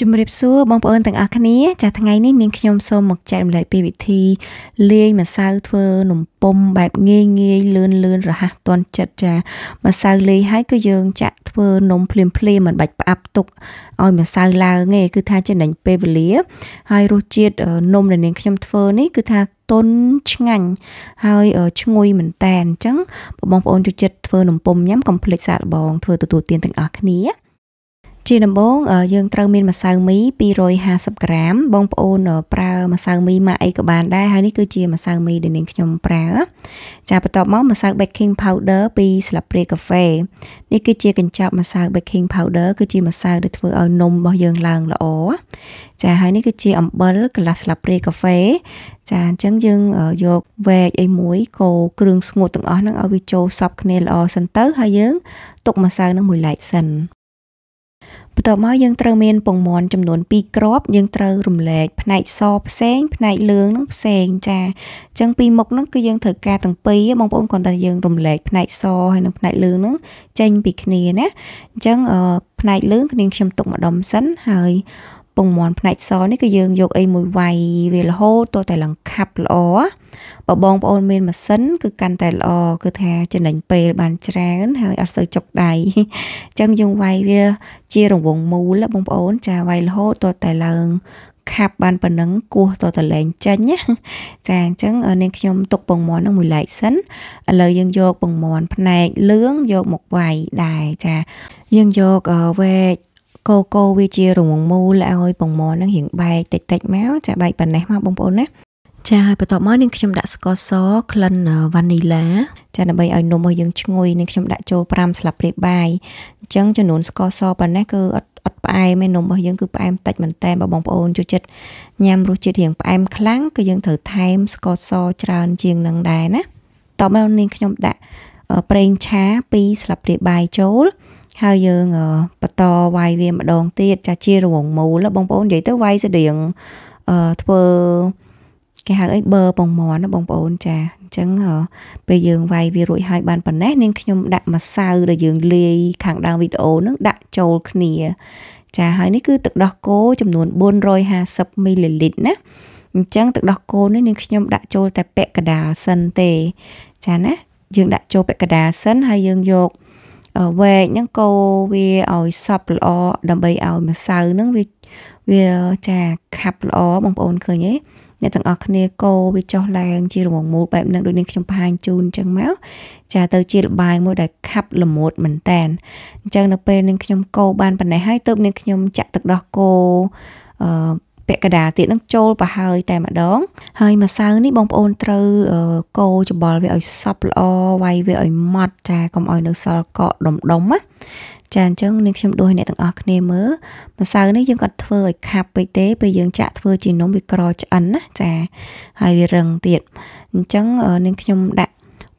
ជំរាបសួរបងប្អូនទាំងអស់គ្នាចាថ្ងៃនេះនាងខ្ញុំសូមមកចែករំលែកពីវិធីលាយម្សៅធ្វើនំពុំបែបងាយងាយលឿនលឿនរហ័សទាន់ចិត្តចាម្សៅលាយហើយគឺយើងចាក់ធ្វើនំភ្លាមភ្លាមមិនបាច់ផ្អាប់ទុកឲ្យម្សៅឡើងទេគឺថាចំណេញពេលវេលាហើយរសជាតិនំដែលនាងខ្ញុំធ្វើនេះគឺថាទុនឆ្ងាញ់ហើយឈ្ងុយមែនតែនអញ្ចឹងបងប្អូនជួយចិត្តធ្វើនំពុំញ៉ាំកុំភ្លេចសាកល្បងធ្វើទទួលទានទាំងអស់គ្នាជាដំបូងយើងត្រូវមានម្សៅមី250ក្រាមបងប្អូន ប្រើម្សៅមីម៉ាអីក៏បានដែរហើយនេះគឺជាម្សៅមីដែលនាងខ្ញុំប្រើចាបន្ទាប់មកម្សៅ baking powder ពីស្លាបព្រាកាហ្វេនេះគឺជាកញ្ចប់ម្សៅ baking powder គឺជាម្សៅដែលធ្វើឲ្យនំរបស់យើងឡើងល្អចាហើយនេះគឺជាអំបិលកន្លះស្លាបព្រាកាហ្វេចាអញ្ចឹងយើងយកវែកអីមួយកូរគ្រឿងស្ងួតទាំងអស់ហ្នឹងឲ្យវាចូលសពគ្នាល្អសិនទៅហើយយើងទុកម្សៅនឹងមួយឡែកសិនបន្ទាប់មកយើងត្រូវមានពងមាន់ចំនួន2គ្រាប់យើងត្រូវរំលែកផ្នែកសផ្សេងផ្នែកលឿងនឹងផ្សេងចាអញ្ចឹងពីមុខនឹងគឺយើងត្រូវការទាំងពីរបងប្អូនគ្រាន់តែយើងរំលែកផ្នែកសហើយនិងផ្នែកលឿងនឹងចេញពីគ្នាណាអញ្ចឹងផ្នែកលឿងគ្នាខ្ញុំទុកម្ដុំសិនហើយពងមាន់ផ្នែកសនេះគឺយើងយកអីមួយវាយវារហូតតតែលង្ខាប់ល្អបើបងប្អូន មានម៉ាស៊ីនគឺកាន់តែល្អគឺថាចំណេញពេលបានច្រើនហើយអត់សូវចុកដៃអញ្ចឹងយើងវាយវា ជារង្វង់មូលបងប្អូនចាវាយរហូតតតែឡើងខាប់បានប៉ុណ្ណឹងគោះតតលែងចេញណាចាអញ្ចឹងនាងខ្ញុំទុកពងមាន់នឹងមួយឡែកសិនឥឡូវយើងយកពងមាន់ផ្នែកលឿងយកមកវាយដែរចាយើងយកវែកកូកូវាជារងមូលឲ្យពងមាន់នឹងរៀងបែកតិចតិចមកចាបែកប៉ណ្ណេះមកបងប្អូនណាចាហើយបន្ទាប់មកនាងខ្ញុំដាក់ស្ករសក្លិនវ៉ានីឡា ចាដើម្បីឲ្យនំរបស់យើងឈ្ងុយនាងខ្ញុំដាក់ចូល5ស្លាបព្រាបាយអញ្ចឹងចំនួនស្ករសប៉ុណ្ណេះគឺអត់អត់ផ្អែមឯនំរបស់យើងគឺផ្អែមតិចមែនតើបើបងប្អូនចូលចិត្តញ៉ាំរសជាតិរៀងផ្អែមខ្លាំងគឺយើងត្រូវថែមស្ករសច្រើនជាងនឹងដែរណាតោះមកនាងខ្ញុំដាក់ប្រេងឆា2ស្លាបព្រាបាយចូលហើយយើងបន្តវាយវាម្ដងទៀតចាជារងមូលបងប្អូននិយាយទៅវាយស្តៀងអឺធ្វើគេហៅអីបឺពងមន់ណាបងប្អូនចាអញ្ចឹងពេលយើងវាយវារួចហើយបានប៉ុណ្ណេះនាងខ្ញុំដាក់ម្សៅដែលយើងលាយខាងដើមវីដេអូនឹងដាក់ចូលគ្នា ចាហើយនេះគឺទឹកដោះគោចំនួន450មីលីលីត្រណាអញ្ចឹងទឹកដោះគោនេះនាងខ្ញុំដាក់ចូល តែពាក់កដាលសិនទេចាណាយើងដាក់ចូលពាក់កដាលសិនហើយយើងយកវែកហ្នឹងកូរវាឲ្យសព្វល្អដើម្បីឲ្យម្សៅហ្នឹងវាវាចាខាប់ល្អបងប្អូនឃើញទេអ្នកទាំងអស់គ្នាកូរវាចុះឡើងជារងមូលបែបហ្នឹងដូចនេះខ្ញុំបង្ហាញជូនអញ្ចឹងមកចាទៅជាលបាយមួយដែលខាប់ល្មួតមែនតែនអញ្ចឹងនៅពេលនឹងខ្ញុំកូរបានប៉ុណ្ណេះហើយទើបនឹងខ្ញុំចាក់ទឹកដោះគោអឺពាក់កដាទៀតនឹងចូលប្រហើយតែម្ដងហើយម្សៅនេះបងប្អូនត្រូវកូរច្បល់វាឲ្យសព្វល្អវាយវាឲ្យម៉ត់ចាកុំឲ្យនៅសល់កកដុំដុំណាចាអញ្ចឹងនេះខ្ញុំដួសអ្នកទាំងអស់គ្នាមើលម្សៅនេះយើងអត់ធ្វើឲ្យខាប់ពេកទេពេលយើង ចាក់ធ្វើជានំវាក្រឆ្អិនណាចាហើយវារឹងទៀតអញ្ចឹងនាងខ្ញុំដាក់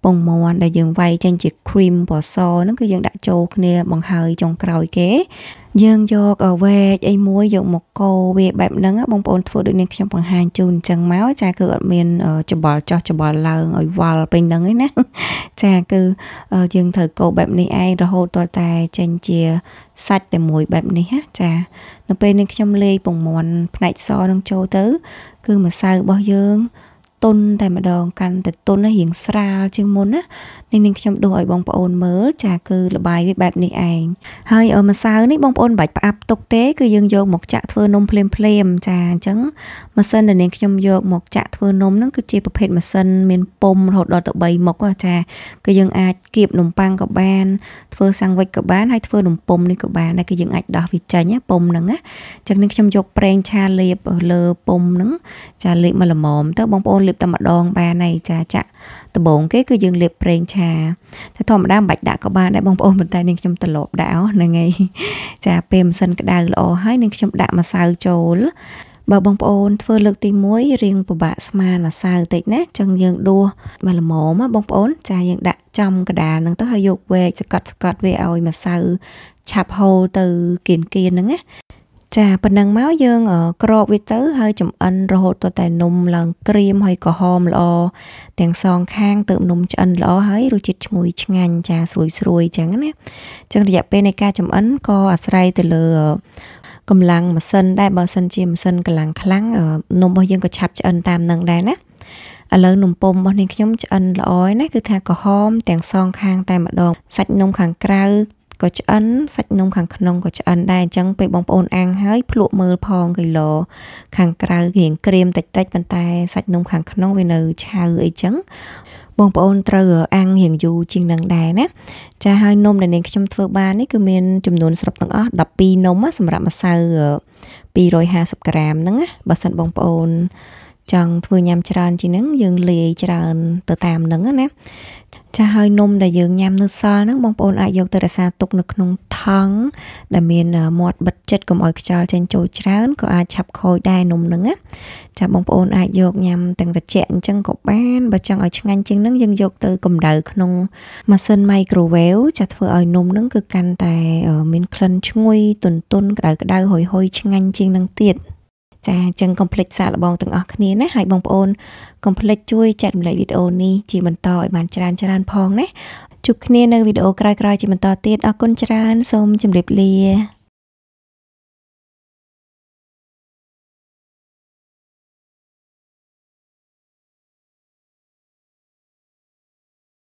ពងមាន់ដែលយើងវាយចេញជា cream ពណ៌សហ្នឹងគឺយើងដាក់ចូលគ្នា បង្ហើយចុងក្រោយគេយើងយកវែកអីមួយយកមកកូរវាបែបហ្នឹងបងប្អូនធ្វើដូចនាងខ្ញុំបង្ហាញជូនអញ្ចឹងមកចាគឺអត់មានច្បល់ចោះច្បល់ឡើងឲ្យវល់ពេញហ្នឹងឯណាចាគឺយើងត្រូវកូរបែបនេះឯងរហូតទាល់តែចេញជាសាច់តែមួយបែបនេះណាចា នៅពេលនាងខ្ញុំលាយពងមាន់ផ្នែកសនឹងចូលទៅ គឺម្សៅរបស់យើងទុនតែម្ដងកាន់តែទុនរៀងស្រាលជាងមុនណានេះនឹងខ្ញុំដួសឲ្យបងប្អូនមើលចាគឺលបាយវាបែបនេះឯងហើយម្សៅនេះបងប្អូនមិនបាច់ផ្អាប់ទុកទេគឺយើងយកមកចាក់ធ្វើនំភ្លាមភ្លាមចាអញ្ចឹងម៉ាស៊ីនដែលនាងខ្ញុំយកមកចាក់ធ្វើនំហ្នឹងគឺជាប្រភេទម៉ាស៊ីនមានពុំរហូតដល់ទៅ3មុខចា គឺយើងអាចគៀបនំប៉័ងក៏បានធ្វើសាំងវិចក៏បានហើយធ្វើនំពុំនេះក៏បានដែរគឺយើងអាចដោះវាចេញពុំហ្នឹងណាអញ្ចឹងនាងខ្ញុំយកប្រេងឆាលាបលើពុំហ្នឹង ចាលាបមកល្មមទៅបងប្អូនលាបតែម្ដងបានឯចាចាក់ដំបងគេ គឺយើងលាបប្រេងឆាតែធម្មតាមិនបាច់ដាក់ក៏បានដែរបងប្អូនប៉ុន្តែនាងខ្ញុំត្រឡប់ដាក់ហ្នឹងឯងចាពេលម៉ាស៊ីនក្តៅល្អហើយនាងខ្ញុំដាក់ម្សៅចូល បើបងប្អូន ធ្វើលើកទី1រៀងពិបាកស្មានម្សៅតិចណាចឹងយើងដួសមកល្មមបងប្អូន ចាយើងដាក់ចំកដាលហ្នឹងទៅហើយយកវែកសកត់សកត់វាឲ្យម្សៅឆាប់ហូរទៅគៀនគៀនហ្នឹងណាចាប៉ុណ្ណឹងមកយើង ក្របវាទៅហើយចំអិនរហូតទៅតែនំឡើងក្រៀមហើយក្រហមល្អទាំងសងខាងទើបនំឆ្អិនល្អហើយរសជាតិឈ្ងុយឆ្ងាញ់ចាស្រួយស្រួយអញ្ចឹងណាអញ្ចឹងរយៈពេលនៃការចំអិនក៏អាស្រ័យទៅលើកម្លាំងម៉ាស៊ីនដែរបើសិន ជាម៉ាស៊ីនកម្លាំងខ្លាំងនំរបស់យើងក៏ឆាប់ឆ្អិនតាមនឹងដែរណាឥឡូវនំពុំរបស់នាងខ្ញុំឆ្អិនល្អណាស់គឺថាក្រហមទាំង សងខាងតែម្ដងសាច់នំខាងក្រៅក៏ឆ្អិនសាច់នំខាងក្នុងក៏ឆ្អិនដែរអញ្ចឹងពេលបងប្អូនអាំងហើយភ្លក់មើលផងគីឡូខាងក្រៅរៀងក្រៀមតិចតិចប៉ុន្តែសាច់នំខាងក្នុងវានៅឆៅអីចឹងបងប្អូនត្រូវអាំងរៀងយូរជាងនឹងដែរណាចាហើយនំដែលនាងខ្ញុំធ្វើបាននេះគឺមានចំនួនសរុបទាំងអស់12នំសម្រាប់ម្សៅ250ក្រាមហ្នឹងណាបើសិនបងប្អូនចង់ធ្វើញ៉ាំច្រើនជាងហ្នឹងយើងលាយច្រើនទៅតាមហ្នឹងណាចាហើយนมដែលយើងញ៉ាំនៅសល់ហ្នឹងបងប្អូនអាចយកទៅរក្សាទុកនៅក្នុងថង់ដែលមានមាត់បិទចិត្តកុំឲ្យខ្យល់ចេញចូលច្រើនក៏អាចឆាប់ខូចដែរนมហ្នឹងណាចាបងប្អូនអាចយកញ៉ាំទាំងត្រជាក់អញ្ចឹងក៏បានបើចង់ឲ្យឆ្ងាញ់ជាងហ្នឹងយើងយកទៅកម្ដៅ ក្នុងម៉ាស៊ីន microwave ចាធ្វើឲ្យนมហ្នឹងគឺកាន់តែមានក្លិនឈ្ងុយទន់ទន់ក្តៅក្តៅហុយហុយឆ្ងាញ់ជាងហ្នឹងទៀតចាអញ្ចឹងកុំភ្លេចសាកល្បងទាំងអស់គ្នាណាហើយបងប្អូនកុំភ្លេចជួយចែករំលែកវីដេអូនេះជាបន្តឲ្យបានច្រើនច្រើនផងណាជួបគ្នានៅវីដេអូក្រោយៗជាបន្តទៀតអរគុណច្រើនសូមជម្រាបលា